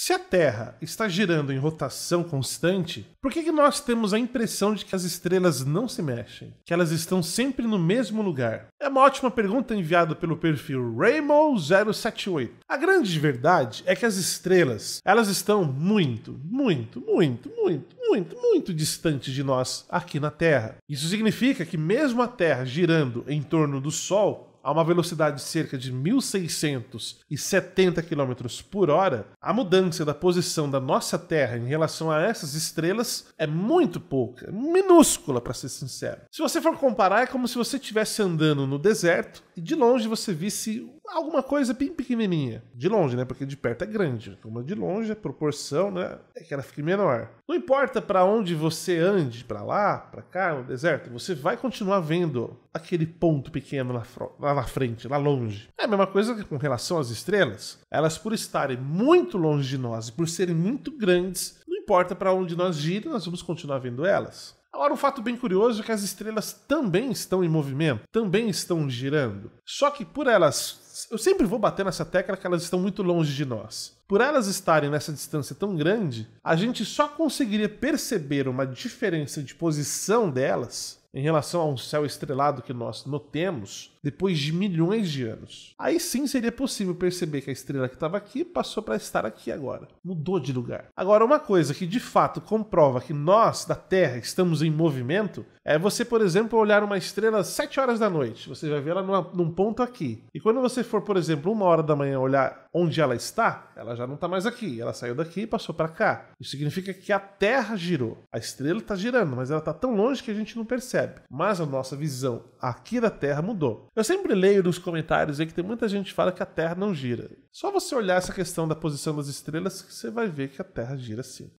Se a Terra está girando em rotação constante, por que, que nós temos a impressão de que as estrelas não se mexem? Que elas estão sempre no mesmo lugar? É uma ótima pergunta enviada pelo perfil Rainbow078. A grande verdade é que as estrelas, elas estão muito, muito, muito, muito, muito, muito distantes de nós aqui na Terra. Isso significa que mesmo a Terra girando em torno do Sol, a uma velocidade de cerca de 1670 km por hora, a mudança da posição da nossa Terra em relação a essas estrelas é muito pouca, minúscula para ser sincero. Se você for comparar, é como se você estivesse andando no deserto e de longe você visse alguma coisa bem pequenininha. De longe, né? Porque de perto é grande. Uma de longe, a é proporção, né? É que ela fique menor. Não importa para onde você ande, para lá, para cá, no deserto, você vai continuar vendo aquele ponto pequeno lá, lá na frente, lá longe. É a mesma coisa que com relação às estrelas. Elas, por estarem muito longe de nós e por serem muito grandes, não importa para onde nós girem, nós vamos continuar vendo elas. Agora, um fato bem curioso é que as estrelas também estão em movimento, também estão girando. Só que por elas, eu sempre vou bater nessa tecla que elas estão muito longe de nós. Por elas estarem nessa distância tão grande, a gente só conseguiria perceber uma diferença de posição delas em relação a um céu estrelado que nós notemos depois de milhões de anos. Aí sim seria possível perceber que a estrela que estava aqui passou para estar aqui agora, mudou de lugar. Agora, uma coisa que de fato comprova que nós da Terra estamos em movimento é você, por exemplo, olhar uma estrela às 7 horas da noite, você vai ver ela numa, num ponto aqui. E quando você for, por exemplo, uma hora da manhã olhar onde ela está, ela já não está mais aqui. Ela saiu daqui e passou para cá. Isso significa que a Terra girou. A estrela está girando, mas ela está tão longe que a gente não percebe. Mas a nossa visão aqui da Terra mudou. Eu sempre leio nos comentários aí que tem muita gente que fala que a Terra não gira. Só você olhar essa questão da posição das estrelas que você vai ver que a Terra gira sim.